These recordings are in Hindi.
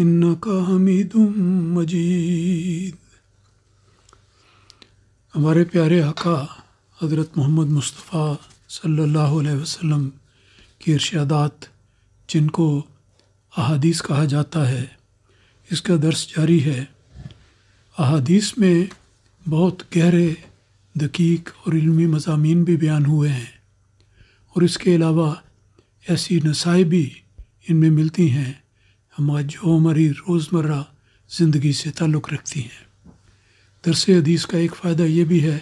इन्नका हमीदुम मजीद हमारे प्यारे हका हज़रत मोहम्मद मुस्तफ़ा सल्लल्लाहु अलैहि वसल्लम की इर्शादात जिनको अहादीस कहा जाता है इसका दर्श जारी है अहादीस में बहुत गहरे दकीक और इल्मी मजामी भी बयान हुए हैं और इसके अलावा ऐसी नसाएँ भी इनमें मिलती हैं हमारे जो हमारी रोज़मर्रा ज़िंदगी से ताल्लुक़ रखती हैं दरस हदीस का एक फ़ायदा ये भी है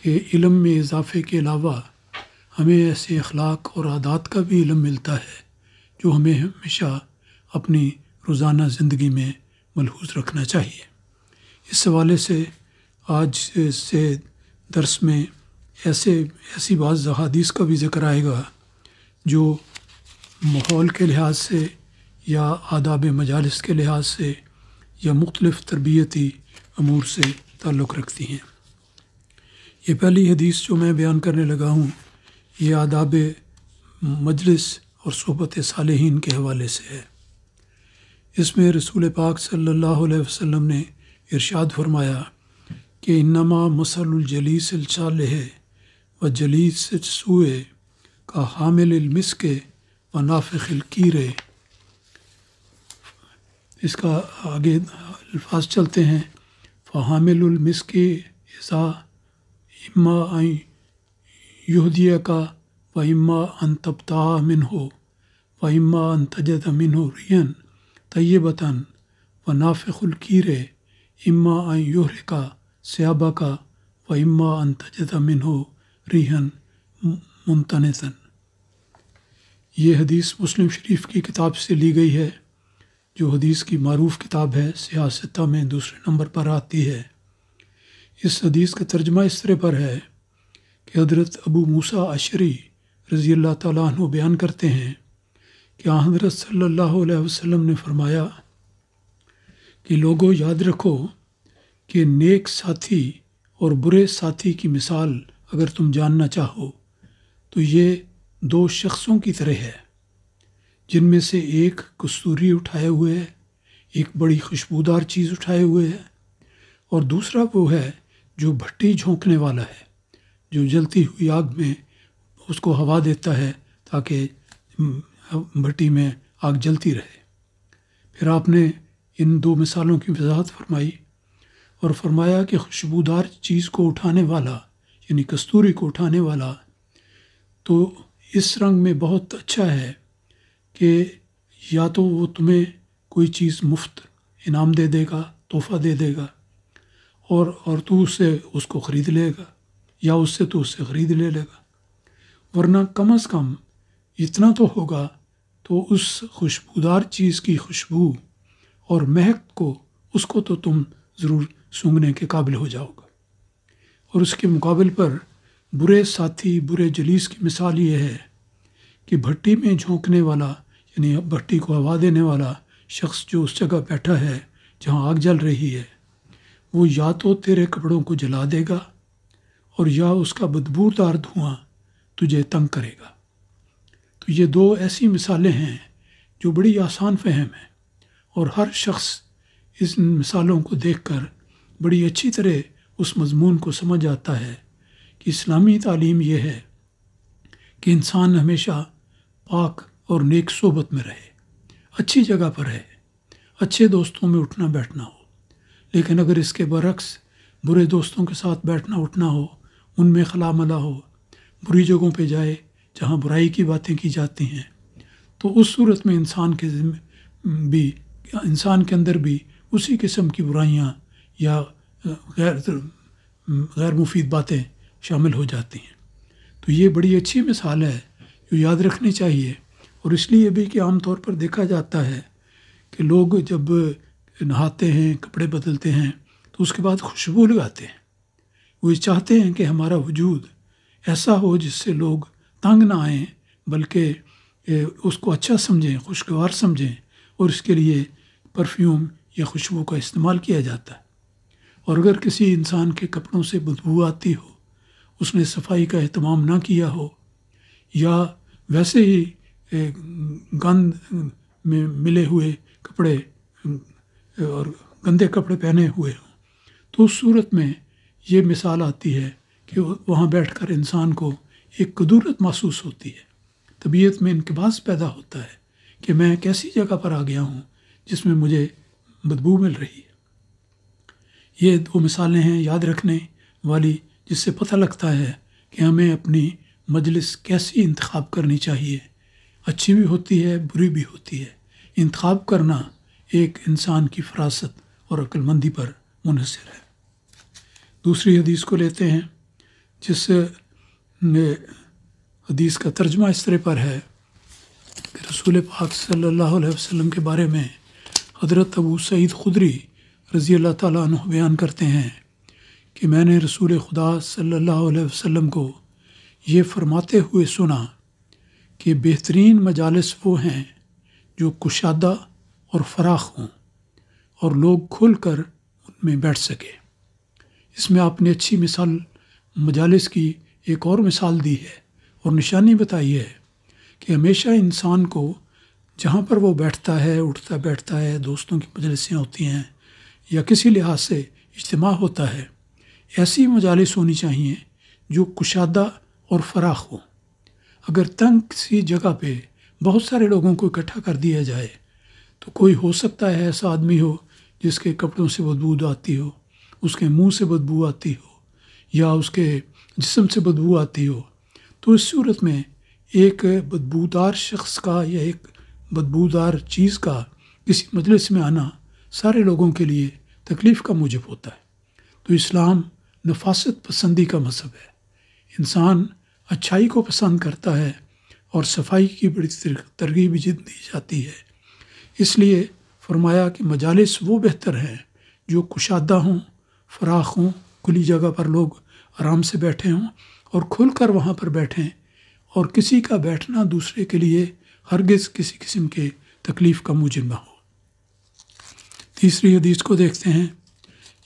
कि इलम में इजाफ़े के अलावा हमें ऐसे अखलाक और आदात का भी इलम मिलता है जो हमें हमेशा अपनी रोज़ाना ज़िंदगी में मलहूज रखना चाहिए इस हवाले से आज से दर्स में ऐसे ऐसी बात जहादीस का भी ज़िक्र आएगा जो माहौल के लिहाज से या आदाब मजालस के लिहाज से या मुख्तलफ़ तरबियती अमूर से ताल्लुक़ रखती हैं ये पहली हदीस जो मैं बयान करने लगा हूँ ये आदाब मजलिस और सोबत साल के हवाले से है इसमें रसूल पाक सल्लल्लाहु अलैहि वसल्लम ने इरशाद फरमाया कि इनमा मसलजलीस है व जलीस सूए का हामिल के व नाफ़िल की रहे इसका आगे अल्फाज चलते हैं फ़ामिलमिसके ऐसा इम्मा आई यहदिया का व इम्मा अन अमिन हो व इम्मा अन तजद अमिन हो रियन तयबतन व नाफ़ुलकीर इम्मा आई योहर का स्याबा का व इम्मा अन तजद अमिन हो रिहन मुंतनसन ये हदीस मुस्लिम शरीफ की किताब से ली गई है जो हदीस की मरूफ किताब है सियासत में दूसरे नंबर पर आती है इस हदीस का तर्जमा इस तरह पर है कि हज़रत अबू मूसा अशरी रज़ी अल्लाह तु बयान करते हैं कि हज़रत सल्लल्लाहु अलैहि वसल्लम ने फरमाया कि लोगों याद रखो कि नेक साथी और बुरे साथी की मिसाल अगर तुम जानना चाहो तो ये दो शख्सों की तरह है जिनमें से एक कस्तूरी उठाए हुए है एक बड़ी खुशबूदार चीज़ उठाए हुए है और दूसरा वो है जो भट्टी झोंकने वाला है जो जलती हुई आग में उसको हवा देता है ताकि भट्टी में आग जलती रहे फिर आपने इन दो मिसालों की वजाहत फरमाई और फरमाया कि खुशबूदार चीज़ को उठाने वाला यानी कस्तूरी को उठाने वाला तो इस रंग में बहुत अच्छा है कि या तो वो तुम्हें कोई चीज़ मुफ्त इनाम दे देगा तोहफ़ा दे देगा और और तू उससे उसको ख़रीद लेगा या उससे तो उससे ख़रीद ले लेगा वरना कम अज़ कम इतना तो होगा तो उस खुशबूदार चीज़ की खुशबू और महक को उसको तो तुम ज़रूर सूंघने के काबिल हो जाओगे और उसके मुकाबले पर बुरे साथी बुरे जलीस की मिसाल ये है कि भट्टी में झोंकने वाला यानी भट्टी को हवा देने वाला शख्स जो उस जगह बैठा है जहाँ आग जल रही है वो या तो तेरे कपड़ों को जला देगा और या उसका बदबूदार धुआं तुझे तंग करेगा तो ये दो ऐसी मिसालें हैं जो बड़ी आसान फहम है और हर शख्स इस मिसालों को देखकर बड़ी अच्छी तरह उस मजमून को समझ आता है कि इस्लामी तालीम यह है कि इंसान हमेशा पाक और नेक सोबत में रहे अच्छी जगह पर रहे अच्छे दोस्तों में उठना बैठना हो लेकिन अगर इसके बरक्स बुरे दोस्तों के साथ बैठना उठना हो उनमें खला मला हो बुरी जगहों पे जाए जहाँ बुराई की बातें की जाती हैं तो उस सूरत में इंसान के भी इंसान के अंदर भी उसी किस्म की बुराइयाँ या गैर गैर मुफीद बातें शामिल हो जाती हैं तो ये बड़ी अच्छी मिसाल है जो याद रखनी चाहिए और इसलिए भी कि आमतौर पर देखा जाता है कि लोग जब नहाते हैं कपड़े बदलते हैं तो उसके बाद खुशबू लगाते हैं वो ये चाहते हैं कि हमारा वजूद ऐसा हो जिससे लोग तंग ना आएँ बल्कि उसको अच्छा समझें खुशगवार समझें और इसके लिए परफ्यूम या खुशबू का इस्तेमाल किया जाता है और अगर किसी इंसान के कपड़ों से बदबू आती हो उसने सफाई का अहतमाम ना किया हो या वैसे ही गंद में मिले हुए कपड़े और गंदे कपड़े पहने हुए हों तो उस सूरत में ये मिसाल आती है कि वहाँ बैठकर इंसान को एक कदूरत महसूस होती है तबीयत में इनकबास पैदा होता है कि मैं कैसी जगह पर आ गया हूँ जिसमें मुझे बदबू मिल रही है ये दो मिसालें हैं याद रखने वाली जिससे पता लगता है कि हमें अपनी मजलिस कैसी इंतखब करनी चाहिए अच्छी भी होती है बुरी भी होती है इंतखब करना एक इंसान की फरासत और अक्लमंदी पर मुनसर है दूसरी हदीस को लेते हैं जिस हदीस का तर्जमा इस तरह पर है कि रसूल पाक सल्लल्लाहु अलैहि वसल्लम के बारे में हज़रत अबू सईद खुदरी रज़ी अल्लाह ताली बयान करते हैं कि मैंने रसूल खुदा सल्लल्लाहु अलैहि वसल्लम को ये फरमाते हुए सुना कि बेहतरीन मजालस वो हैं जो कुशादा और फराख हों और लोग खुल कर उनमें बैठ सकें इसमें आपने अच्छी मिसाल मजालस की एक और मिसाल दी है और निशानी बताई है कि हमेशा इंसान को जहाँ पर वो बैठता है उठता बैठता है दोस्तों की मजलसें होती हैं या किसी लिहाज से इज्तम होता है ऐसी मजालस होनी चाहिए जो कुशादा और फराख हो अगर तंग सी जगह पे बहुत सारे लोगों को इकट्ठा कर दिया जाए तो कोई हो सकता है ऐसा आदमी हो जिसके कपड़ों से बदबू आती हो उसके मुंह से बदबू आती हो या उसके जिसम से बदबू आती हो तो इस सूरत में एक बदबूदार शख्स का या एक बदबूदार चीज़ का किसी मजलिस में आना सारे लोगों के लिए तकलीफ़ का मूजब होता है तो इस्लाम नफासत पसंदी का मजहब है इंसान अच्छाई को पसंद करता है और सफाई की बड़ी तरगीब जिद दी जाती है इसलिए फरमाया कि मजालस वो बेहतर हैं जो कुशादा हों फ्राख हों खुली जगह पर लोग आराम से बैठे हों और खुल कर वहाँ पर बैठें और किसी का बैठना दूसरे के लिए हरगज़ किसी किस्म के तकलीफ़ का मूजिब ना हो तीसरी हदीस को देखते हैं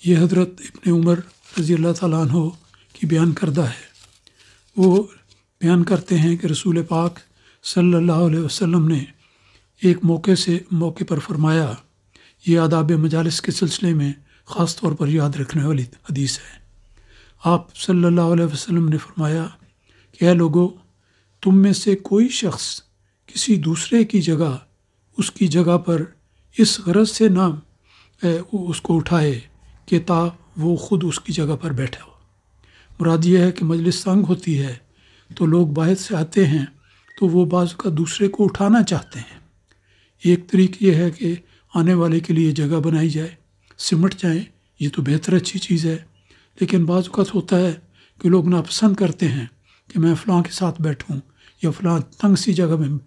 ये हज़रत इबन उमर रज़ी अल्लाह ताली की बयान करदा है वो बयान करते हैं कि रसूल पाक सल्लल्लाहु अलैहि वसल्लम ने एक मौके से मौके पर फरमाया ये आदाब मजालस के सिलसिले में ख़ास तौर पर याद रखने वाली हदीस है आप सल्लल्लाहु अलैहि वसल्लम ने फरमाया कि ए लोगो तुम में से कोई शख्स किसी दूसरे की जगह उसकी जगह पर इस गरज से ना उसको उठाए कि ता वो ख़ुद उसकी जगह पर बैठा हो मुराद यह है कि मजलिस तंग होती है तो लोग बाहर से आते हैं तो वो बाज़ का दूसरे को उठाना चाहते हैं एक तरीक ये है कि आने वाले के लिए जगह बनाई जाए सिमट जाए ये तो बेहतर अच्छी चीज़ है लेकिन बाज़ अवत तो होता है कि लोग नापसंद करते हैं कि मैं फ़लाँ के साथ बैठूँ या फ़लाँ तंग सी जगह में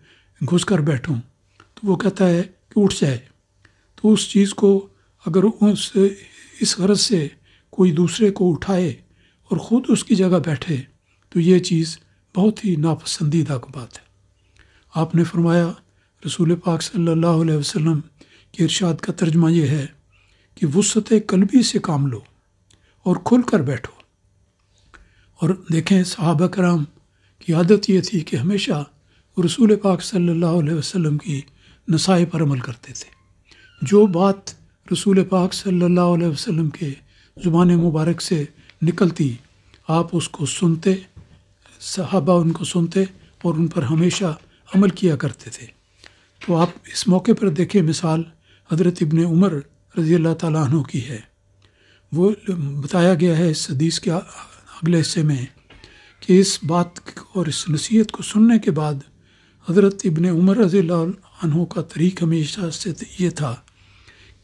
घुस कर बैठूँ तो वो कहता है कि उठ जाए तो उस चीज़ को अगर उस इस गरज से कोई दूसरे को उठाए और ख़ुद उसकी जगह बैठे तो ये चीज़ बहुत ही नापसंदीदा बात है आपने फरमाया रसूल पाक सल्लल्लाहु अलैहि वसल्लम के इरशाद का तर्जमा यह है कि वसत कलबी से काम लो और खुल कर बैठो और देखें साहब कराम की आदत ये थी कि हमेशा रसूल पाक सल्लल्लाहु अलैहि वसल्लम की नसाए पर अमल करते थे जो बात रसूल पाक सल्लल्लाहु अलैहि वसल्लम के ज़ुबान मुबारक से निकलती आप उसको सुनते सहाबा उनको सुनते और उन पर हमेशा अमल किया करते थे तो आप इस मौके पर देखें मिसाल हज़रत इबन उमर रज़ी अल्लाह तु की है वो बताया गया है इस हदीस के अगले हिस्से में कि इस बात और इस नसीहत को सुनने के बाद हज़रत इबन उमर रज़ी अनहों का तरीक हमेशा से ये था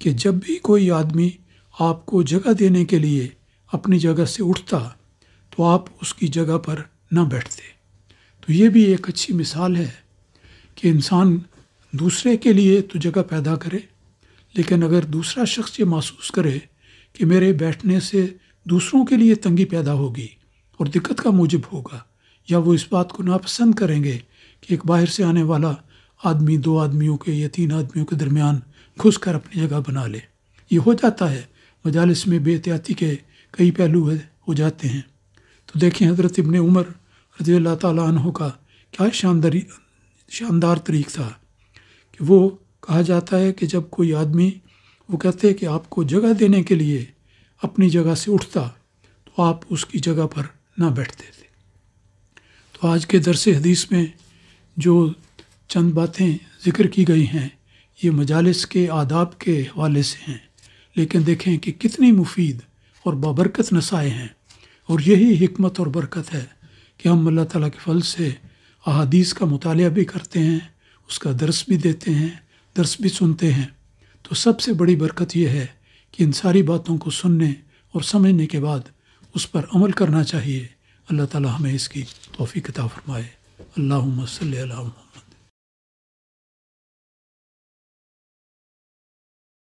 कि जब भी कोई आदमी आपको जगह देने के लिए अपनी जगह से उठता तो आप उसकी जगह पर ना बैठते तो ये भी एक अच्छी मिसाल है कि इंसान दूसरे के लिए तो जगह पैदा करे लेकिन अगर दूसरा शख्स ये महसूस करे कि मेरे बैठने से दूसरों के लिए तंगी पैदा होगी और दिक्कत का मूजब होगा या वो इस बात को नापसंद करेंगे कि एक बाहर से आने वाला आदमी दो आदमियों के या तीन आदमियों के दरमियान घुस कर अपनी जगह बना ले ये हो जाता है मजालस में बेहतियाती के कई पहलू हो जाते हैं तो देखें हज़रत इबन उमर रजी अल्लाह तहों का क्या शानदारी शानदार तरीक था कि वो कहा जाता है कि जब कोई आदमी वो कहते हैं कि आपको जगह देने के लिए अपनी जगह से उठता तो आप उसकी जगह पर ना बैठते थे तो आज के दरस हदीस में जो चंद बातें ज़िक्र की गई हैं ये मजालस के आदाब के हवाले से हैं लेकिन देखें कि कितनी मुफीद और बाबरकत नसाएँ हैं और यही हमत और बरकत है कि हम अल्लाह ताली के फल से अहादीस का मुताल भी करते हैं उसका दर्स भी देते हैं दर्स भी सुनते हैं तो सबसे बड़ी बरकत यह है कि इन सारी बातों को सुनने और समझने के बाद उस पर अमल करना चाहिए अल्लाह ताली हमें इसकी तोफ़ी किताब फरमाए अल्लाह सल